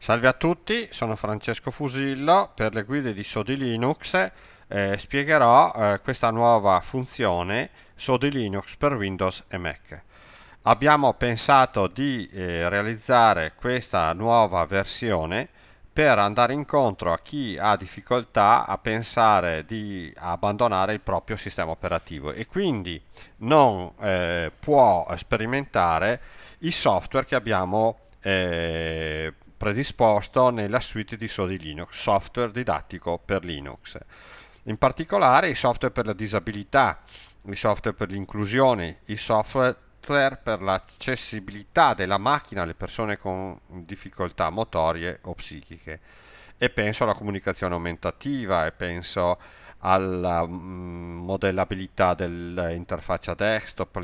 Salve a tutti, sono Francesco Fusillo per le guide di Sodi Linux eh, spiegherò eh, questa nuova funzione Sodi Linux per Windows e Mac. Abbiamo pensato di eh, realizzare questa nuova versione per andare incontro a chi ha difficoltà a pensare di abbandonare il proprio sistema operativo e quindi non eh, può sperimentare i software che abbiamo eh, predisposto nella suite di Sodi Linux, software didattico per Linux. In particolare i software per la disabilità, i software per l'inclusione, i software per l'accessibilità della macchina alle persone con difficoltà motorie o psichiche. E penso alla comunicazione aumentativa e penso alla mm, modellabilità dell'interfaccia desktop,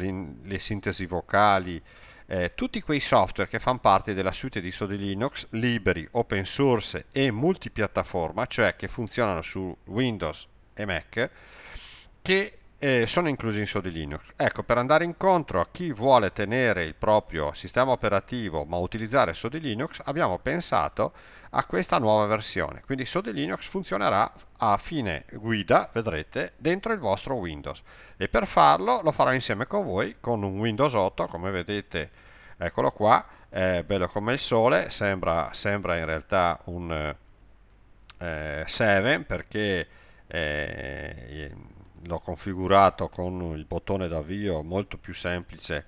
le sintesi vocali, eh, tutti quei software che fanno parte della suite di Sodi Linux, liberi, open source e multipiattaforma, cioè che funzionano su Windows e Mac, che e sono inclusi in SODI Linux. Ecco, per andare incontro a chi vuole tenere il proprio sistema operativo ma utilizzare SODI Linux, abbiamo pensato a questa nuova versione. Quindi SODI Linux funzionerà a fine guida, vedrete, dentro il vostro Windows. E per farlo lo farò insieme con voi con un Windows 8, come vedete, eccolo qua, è bello come il sole, sembra, sembra in realtà un eh, 7 perché... Eh, l'ho configurato con il bottone d'avvio molto più semplice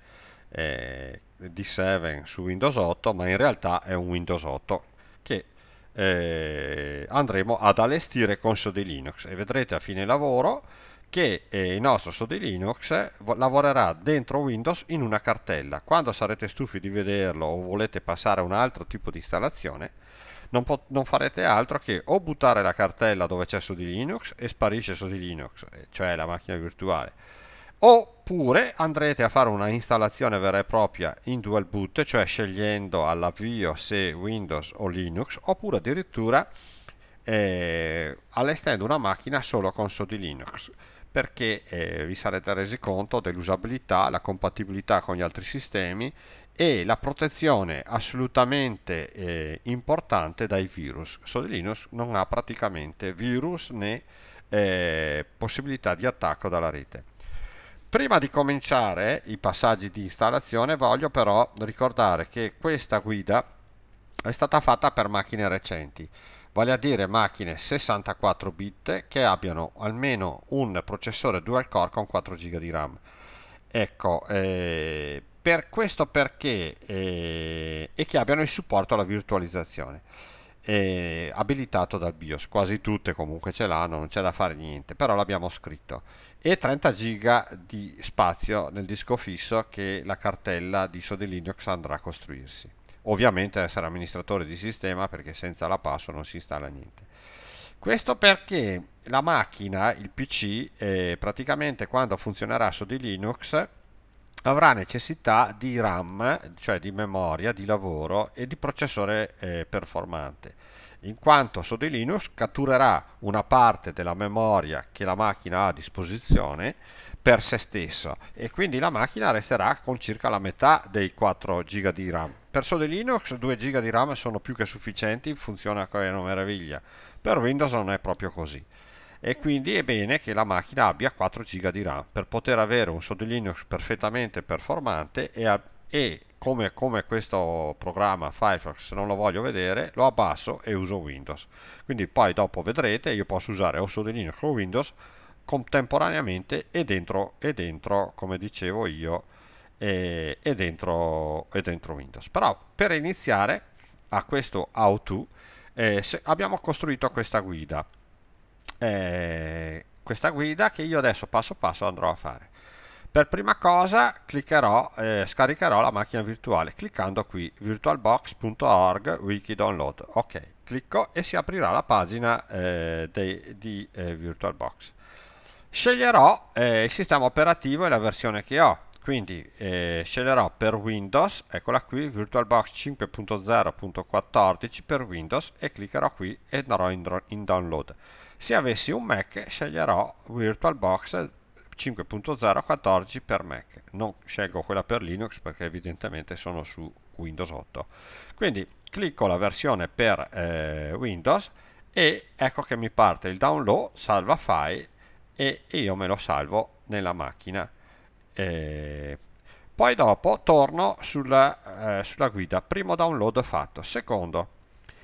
eh, di 7 su Windows 8 ma in realtà è un Windows 8 che eh, andremo ad allestire con Sodi Linux e vedrete a fine lavoro che eh, il nostro Sodi Linux lavorerà dentro Windows in una cartella quando sarete stufi di vederlo o volete passare a un altro tipo di installazione non, pot- non farete altro che o buttare la cartella dove c'è su di Linux e sparisce su di Linux, cioè la macchina virtuale, oppure andrete a fare una installazione vera e propria in dual boot, cioè scegliendo all'avvio se Windows o Linux, oppure addirittura eh, allestendo una macchina solo con su di Linux perché eh, vi sarete resi conto dell'usabilità, la compatibilità con gli altri sistemi e la protezione assolutamente eh, importante dai virus. Sode non ha praticamente virus né eh, possibilità di attacco dalla rete. Prima di cominciare i passaggi di installazione voglio però ricordare che questa guida è stata fatta per macchine recenti vale a dire macchine 64 bit che abbiano almeno un processore dual core con 4 GB di RAM. Ecco, eh, per questo perché eh, e che abbiano il supporto alla virtualizzazione eh, abilitato dal BIOS, quasi tutte comunque ce l'hanno, non c'è da fare niente, però l'abbiamo scritto e 30 giga di spazio nel disco fisso che la cartella di Sode Linux andrà a costruirsi ovviamente essere amministratore di sistema perché senza la password non si installa niente questo perché la macchina il pc eh, praticamente quando funzionerà su di linux avrà necessità di ram cioè di memoria di lavoro e di processore eh, performante in quanto Sode Linux catturerà una parte della memoria che la macchina ha a disposizione per se stessa e quindi la macchina resterà con circa la metà dei 4 GB di RAM. Per Sode Linux 2 GB di RAM sono più che sufficienti, funziona come una meraviglia. Per Windows non è proprio così e quindi è bene che la macchina abbia 4 GB di RAM per poter avere un Sode Linux perfettamente performante e, e come, come, questo programma Firefox non lo voglio vedere, lo abbasso e uso Windows. Quindi poi dopo vedrete, io posso usare o su Linux o Windows contemporaneamente e dentro, e dentro come dicevo io, e, e, dentro, e dentro Windows. Però per iniziare a questo how to eh, abbiamo costruito questa guida. Eh, questa guida che io adesso passo passo andrò a fare. Per prima cosa cliccherò, eh, scaricherò la macchina virtuale cliccando qui virtualbox.org wiki download. Ok, clicco e si aprirà la pagina eh, dei, di eh, VirtualBox. Sceglierò eh, il sistema operativo e la versione che ho, quindi eh, sceglierò per Windows, eccola qui, VirtualBox 5.0.14 per Windows e cliccherò qui e andrò in, in download. Se avessi un Mac sceglierò VirtualBox 5.0.14 per Mac. Non scelgo quella per Linux perché evidentemente sono su Windows 8. Quindi clicco la versione per eh, Windows e ecco che mi parte il download, salva file e io me lo salvo nella macchina. E eh, poi dopo torno sulla, eh, sulla guida. Primo download fatto. Secondo,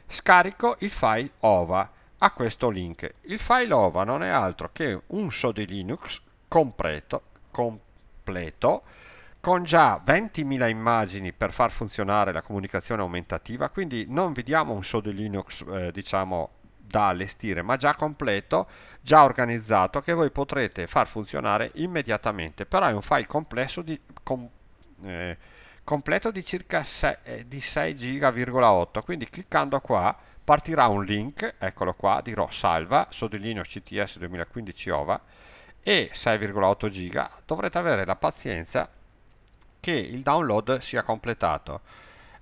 scarico il file OVA a questo link. Il file OVA non è altro che un SODI Linux completo, completo con già 20.000 immagini per far funzionare la comunicazione aumentativa, quindi non vi diamo un show di Linux eh, diciamo da allestire, ma già completo, già organizzato, che voi potrete far funzionare immediatamente. Però è un file complesso di, com, eh, completo di circa 6, eh, di 6 giga,8, quindi cliccando qua partirà un link, eccolo qua, dirò salva, Linux CTS 2015 OVA, e 6,8 giga dovrete avere la pazienza che il download sia completato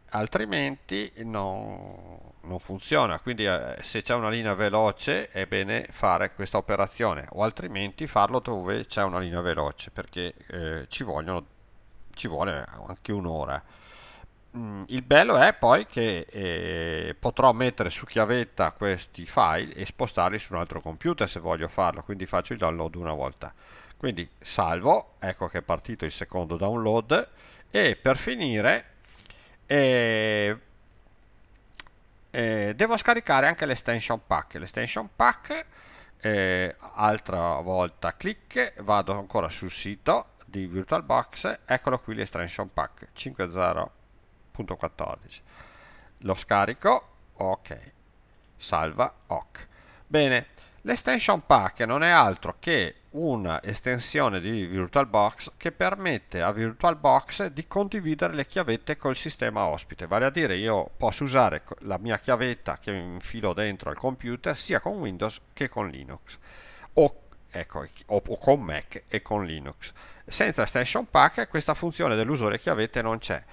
altrimenti non, non funziona quindi eh, se c'è una linea veloce è bene fare questa operazione o altrimenti farlo dove c'è una linea veloce perché eh, ci, vogliono, ci vuole anche un'ora Mm, il bello è poi che eh, potrò mettere su chiavetta questi file e spostarli su un altro computer se voglio farlo, quindi faccio il download una volta. Quindi salvo, ecco che è partito il secondo download e per finire eh, eh, devo scaricare anche l'extension pack. L'extension pack, eh, altra volta clic, vado ancora sul sito di VirtualBox, eccolo qui l'extension pack 50 punto 14. Lo scarico, ok, salva, ok. Bene, l'extension pack non è altro che un'estensione di VirtualBox che permette a VirtualBox di condividere le chiavette col sistema ospite, vale a dire io posso usare la mia chiavetta che infilo dentro al computer sia con Windows che con Linux o, ecco, o, o con Mac e con Linux. Senza Extension Pack questa funzione dell'uso delle chiavette non c'è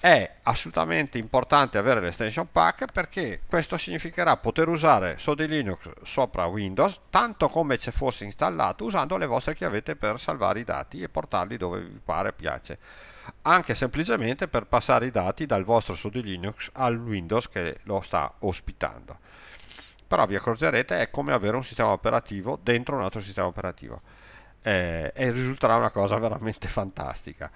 è assolutamente importante avere l'extension pack perché questo significherà poter usare Sodi Linux sopra Windows tanto come se fosse installato usando le vostre chiavette per salvare i dati e portarli dove vi pare piace anche semplicemente per passare i dati dal vostro Sodi Linux al Windows che lo sta ospitando però vi accorgerete è come avere un sistema operativo dentro un altro sistema operativo eh, e risulterà una cosa veramente fantastica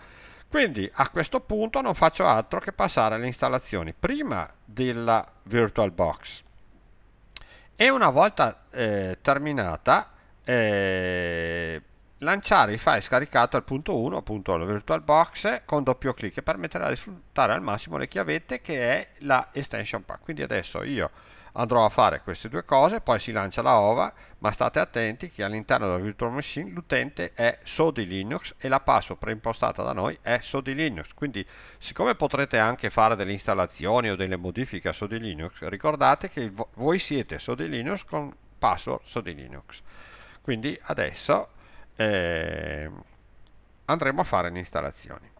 quindi a questo punto non faccio altro che passare alle installazioni prima della VirtualBox e una volta eh, terminata eh, lanciare il file scaricato al punto 1, appunto alla VirtualBox, con doppio clic che permetterà di sfruttare al massimo le chiavette che è la extension pack. Quindi adesso io andrò a fare queste due cose, poi si lancia la OVA, ma state attenti che all'interno della virtual machine l'utente è so Linux e la password preimpostata da noi è so Linux, quindi siccome potrete anche fare delle installazioni o delle modifiche a so Linux, ricordate che voi siete so Linux con password so Linux. Quindi adesso eh, andremo a fare le installazioni.